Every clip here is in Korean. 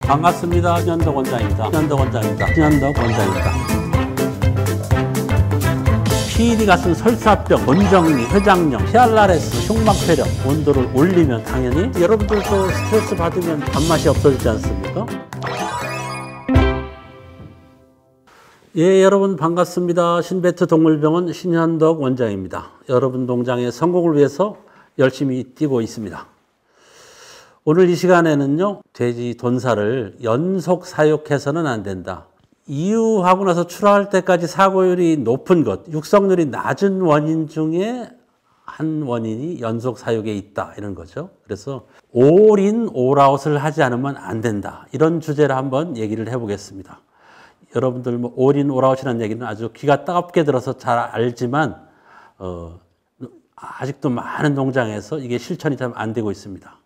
반갑습니다. 현덕 원장입니다. 현덕 원장입니다. 현덕 원장입니다. p d 가쓴 설사병, 원정리, 회장염, PRRS, 흉막폐렴 온도를 올리면 당연히 여러분들도 스트레스 받으면 밥맛이 없어지지 않습니까? 예, 여러분 반갑습니다. 신베트 동물병원 신현덕 원장입니다. 여러분 동장의 성공을 위해서 열심히 뛰고 있습니다. 오늘 이 시간에는요, 돼지 돈살을 연속 사육해서는 안 된다. 이유하고 나서 출하할 때까지 사고율이 높은 것, 육성률이 낮은 원인 중에 한 원인이 연속 사육에 있다. 이런 거죠. 그래서 올인 올아웃을 하지 않으면 안 된다. 이런 주제를 한번 얘기를 해보겠습니다. 여러분들 뭐 올인 올아웃이라는 얘기는 아주 귀가 따갑게 들어서 잘 알지만 어, 아직도 많은 농장에서 이게 실천이 잘 안 되고 있습니다.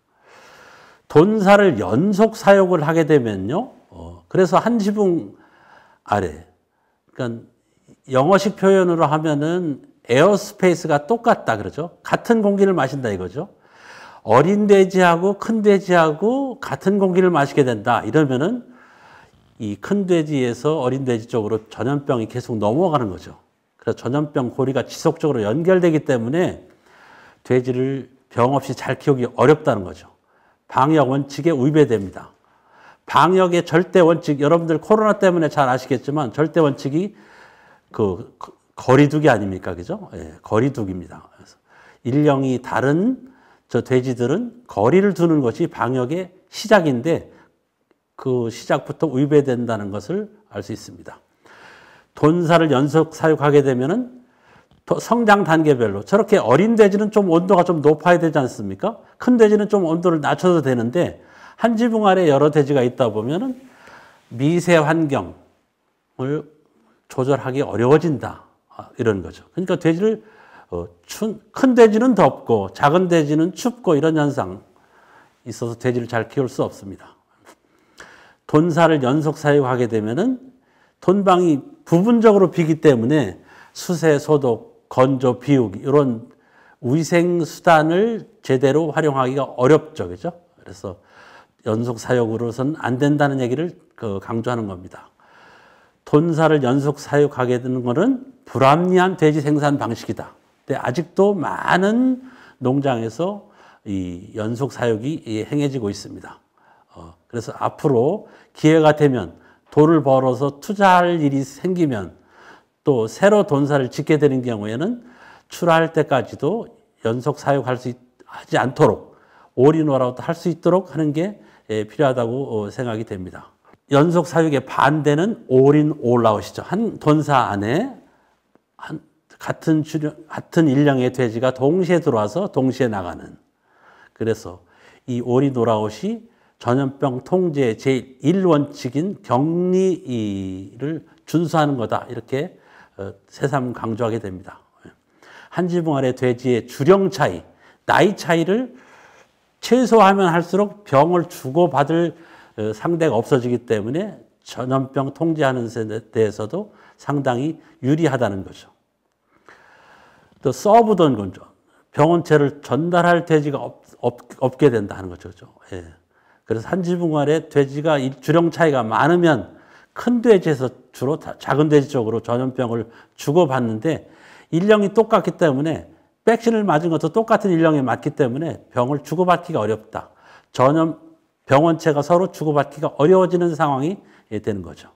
돈사를 연속 사역을 하게 되면요. 어, 그래서 한 지붕 아래. 그러니까 영어식 표현으로 하면은 에어스페이스가 똑같다 그러죠. 같은 공기를 마신다 이거죠. 어린 돼지하고 큰 돼지하고 같은 공기를 마시게 된다. 이러면은 이 큰 돼지에서 어린 돼지 쪽으로 전염병이 계속 넘어가는 거죠. 그래서 전염병 고리가 지속적으로 연결되기 때문에 돼지를 병 없이 잘 키우기 어렵다는 거죠. 방역 원칙에 위배됩니다. 방역의 절대 원칙, 여러분들 코로나 때문에 잘 아시겠지만 절대 원칙이 그 거리두기 아닙니까? 그죠? 예, 거리두기입니다. 그래서 일령이 다른 저 돼지들은 거리를 두는 것이 방역의 시작인데 그 시작부터 위배된다는 것을 알 수 있습니다. 돈사를 연속 사육하게 되면은 성장 단계별로 저렇게 어린 돼지는 좀 온도가 좀 높아야 되지 않습니까? 큰 돼지는 좀 온도를 낮춰도 되는데 한 지붕 아래 여러 돼지가 있다 보면은 미세 환경을 조절하기 어려워진다 아, 이런 거죠. 그러니까 돼지를 어, 큰 돼지는 덥고 작은 돼지는 춥고 이런 현상 있어서 돼지를 잘 키울 수 없습니다. 돈사를 연속 사용하게 되면은 돈방이 부분적으로 비기 때문에 수세 소독 건조, 비우기 이런 위생 수단을 제대로 활용하기가 어렵죠, 그죠? 그래서 연속 사육으로선 안 된다는 얘기를 그 강조하는 겁니다. 돈사를 연속 사육하게 되는 것은 불합리한 돼지 생산 방식이다. 근데 아직도 많은 농장에서 이 연속 사육이 행해지고 있습니다. 어, 그래서 앞으로 기회가 되면 돈을 벌어서 투자할 일이 생기면 또 새로 돈사를 짓게 되는 경우에는 출하할 때까지도 연속 사육할 수 있, 하지 않도록 올인오라웃 할수 있도록 하는 게 예, 필요하다고 어, 생각이 됩니다. 연속 사육의 반대는 올인올라웃이죠. 한 돈사 안에 한 같은 주령, 같은 일량의 돼지가 동시에 들어와서 동시에 나가는. 그래서 이 올인올라웃이 전염병 통제 제1원칙인 격리를 준수하는 거다. 이렇게 어, 새삼 강조하게 됩니다. 예. 한 지붕 아래 돼지의 주령 차이, 나이 차이를 최소하면 할수록 병을 주고받을 어, 상대가 없어지기 때문에 전염병 통제하는 데 대해서도 상당히 유리하다는 거죠. 또 써보던 건죠. 병원체를 전달할 돼지가 없, 게 된다는 거죠 예. 그래서 한 지붕 아래 돼지가 주령 차이가 많으면 큰 돼지에서 주로 작은 돼지 쪽으로 전염병을 주고받는데 일령이 똑같기 때문에 백신을 맞은 것도 똑같은 일령에 맞기 때문에 병을 주고받기가 어렵다. 전염 병원체가 서로 주고받기가 어려워지는 상황이 되는 거죠.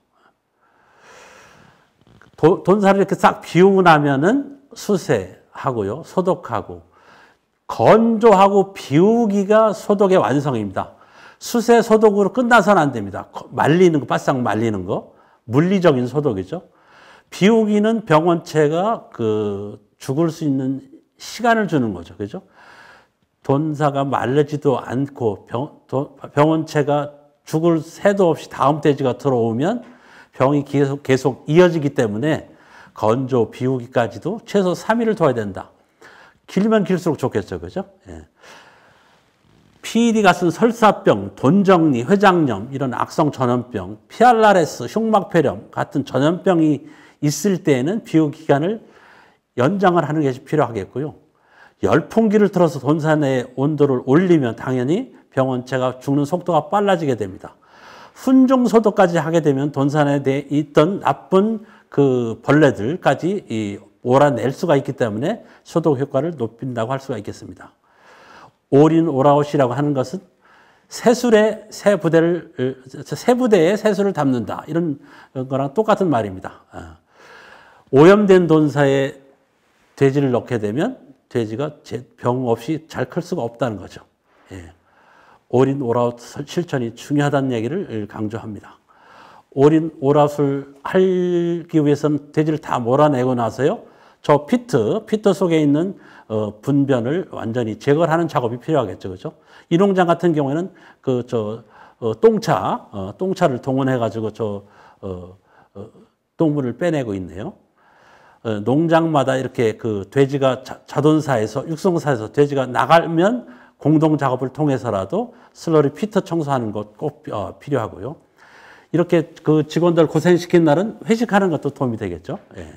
돈사를 이렇게 싹 비우고 나면은 수세하고요, 소독하고 건조하고 비우기가 소독의 완성입니다. 수세 소독으로 끝나서는 안 됩니다. 말리는 거, 바싹 말리는 거. 물리적인 소독이죠. 비우기는 병원체가 그 죽을 수 있는 시간을 주는 거죠. 그죠? 돈사가 말르지도 않고 병, 도, 병원체가 죽을 새도 없이 다음 돼지가 들어오면 병이 계속, 계속 이어지기 때문에 건조, 비우기까지도 최소 3일을 둬야 된다. 길면 길수록 좋겠죠. 그죠? 예. PED가 쓴 설사병, 돈정리, 회장염 이런 악성 전염병, 피알라레스, 흉막폐렴 같은 전염병이 있을 때에는 비호 기간을 연장을 하는 것이 필요하겠고요. 열풍기를 틀어서 돈산의 온도를 올리면 당연히 병원체가 죽는 속도가 빨라지게 됩니다. 훈종소독까지 하게 되면 돈산에 대해 있던 나쁜 그 벌레들까지 이 몰아낼 수가 있기 때문에 소독 효과를 높인다고 할 수가 있겠습니다. 올인 오라웃이라고 하는 것은 세술의 새 부대를 새 어, 부대에 세술을 담는다 이런 거랑 똑같은 말입니다. 어. 오염된 돈사에 돼지를 넣게 되면 돼지가 병 없이 잘 클 수가 없다는 거죠. 예. 올인 오라웃 실천이 중요하다는 얘기를 강조합니다. 올인 오라웃을 하기 위해서는 돼지를 다 몰아내고 나서요. 저 피트, 피트 속에 있는 어, 분변을 완전히 제거 하는 작업이 필요하겠죠. 그죠? 이 농장 같은 경우에는 그, 저, 어, 똥차, 어, 똥차를 동원해가지고 저, 어, 어, 똥물을 빼내고 있네요. 어, 농장마다 이렇게 그 돼지가 자, 자동사에서 육성사에서 돼지가 나가면 공동 작업을 통해서라도 슬러리 피터 청소하는 것 꼭 어, 필요하고요. 이렇게 그 직원들 고생시킨 날은 회식하는 것도 도움이 되겠죠. 예.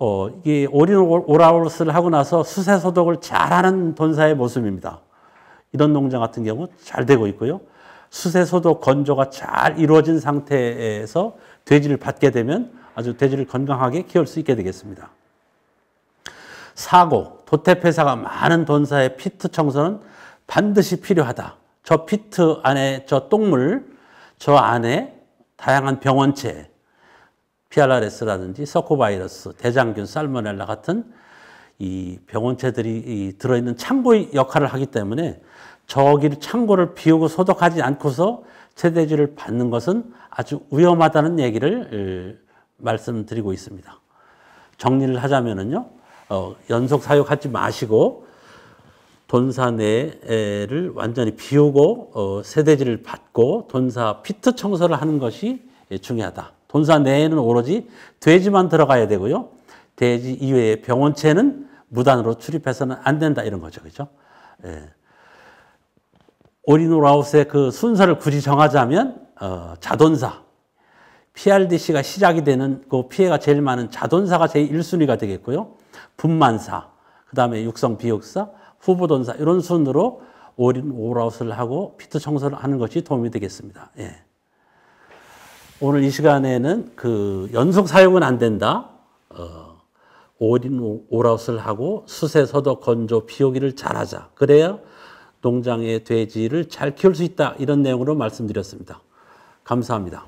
어, 이 올인 오라우스를 하고 나서 수세 소독을 잘하는 돈사의 모습입니다. 이런 농장 같은 경우 잘 되고 있고요. 수세 소독 건조가 잘 이루어진 상태에서 돼지를 받게 되면 아주 돼지를 건강하게 키울 수 있게 되겠습니다. 사고, 도태폐사가 많은 돈사의 피트 청소는 반드시 필요하다. 저 피트 안에 저 똥물, 저 안에 다양한 병원체, PRRS라든지 서코바이러스, 대장균, 살모넬라 같은 이 병원체들이 이 들어있는 창고 의 역할을 하기 때문에 저기를 창고를 비우고 소독하지 않고서 체대지를 받는 것은 아주 위험하다는 얘기를 말씀드리고 있습니다. 정리를 하자면은요, 어, 연속 사육하지 마시고 돈사 내를 완전히 비우고 어, 세대지를 받고 돈사 피트 청소를 하는 것이 중요하다. 본사 내에는 오로지 돼지만 들어가야 되고요. 돼지 이외의 병원체는 무단으로 출입해서는 안 된다 이런 거죠. 그죠? 예. 오리노라우스의 그 순서를 굳이 정하자면 어, 자돈사, PRDC가 시작이 되는 그 피해가 제일 많은 자돈사가 제일 1순위가 되겠고요. 분만사, 그 다음에 육성 비육사, 후보돈사 이런 순으로 오린 오라웃을 하고 피트 청소를 하는 것이 도움이 되겠습니다. 예. 오늘 이 시간에는 그 연속 사용은 안 된다. 어, 오린 오라웃을 하고 수세 서덕 건조 비오기를 잘하자. 그래야 농장의 돼지를 잘 키울 수 있다. 이런 내용으로 말씀드렸습니다. 감사합니다.